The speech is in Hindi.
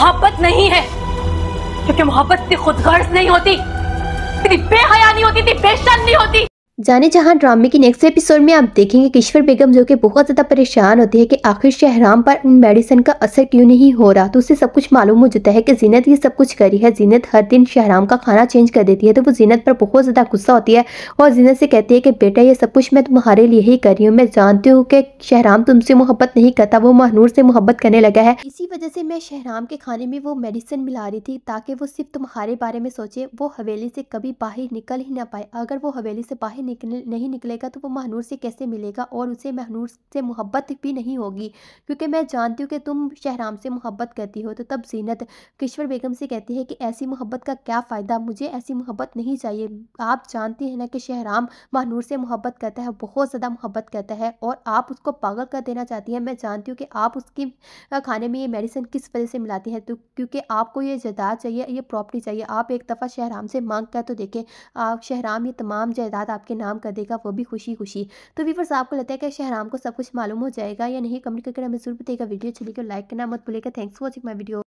मोहब्बत नहीं है क्योंकि मोहब्बत से खुदगर्ज नहीं होती इतनी बेहया नहीं होती इतनी बेशन नहीं होती जाने जहां ड्रामे की नेक्स्ट एपिसोड में आप देखेंगे किश्वर बेगम जो कि बहुत ज़्यादा परेशान होती है कि आखिर शहराम पर उन मेडिसिन का असर क्यों नहीं हो रहा तो उसे सब कुछ मालूम हो जाता है कि जीनत ये सब कुछ करी है जीनत हर दिन शहराम का खाना चेंज कर देती है तो वो जीनत पर बहुत ज़्यादा गुस्सा होती है और जीनत से कहती है कि बेटा ये सब कुछ मैं तुम्हारे लिए ही कर रही हूँ मैं जानती हूँ कि शहराम तुमसे मोहब्बत नहीं करता वो महनूर से मोहब्बत करने लगा है इसी वजह से मैं शहराम के खाने में वो मेडिसिन मिला रही थी ताकि वो सिर्फ तुम्हारे बारे में सोचे वो हवेली से कभी बाहर निकल ही ना पाए अगर वो हवेली से बाहर निकल नहीं निकलेगा तो वो महनूर से कैसे मिलेगा और उसे महनूर से मोहब्बत भी नहीं होगी क्योंकि मैं जानती हूँ कि तुम शहराम से मोहब्बत करती हो तो तब जीनत किश्वर बेगम से कहती है कि ऐसी मोहब्बत का क्या फ़ायदा मुझे ऐसी मोहब्बत नहीं चाहिए आप जानती हैं ना कि शहराम महनूर से मोहब्बत करता है बहुत ज़्यादा मोहब्बत करता है और आप उसको पागल कर देना चाहती हैं मैं जानती हूँ कि आप उसकी खाने में ये मेडिसिन किस वजह से मिलाती हैं तो क्योंकि आपको ये जदाद चाहिए ये प्रॉपर्टी चाहिए आप एक दफ़ा शहराम से मांग कर तो देखें आप शहराम ये तमाम जायदाद आपके नाम कर देगा वो भी खुशी खुशी तो वीवर्स आपको लगता है कि शहराम को सब कुछ मालूम हो जाएगा या नहीं कमेंट करके हमें जरूर बताएगा वीडियो अच्छी लगी लाइक करना मत भूलेगा thanks for watching my video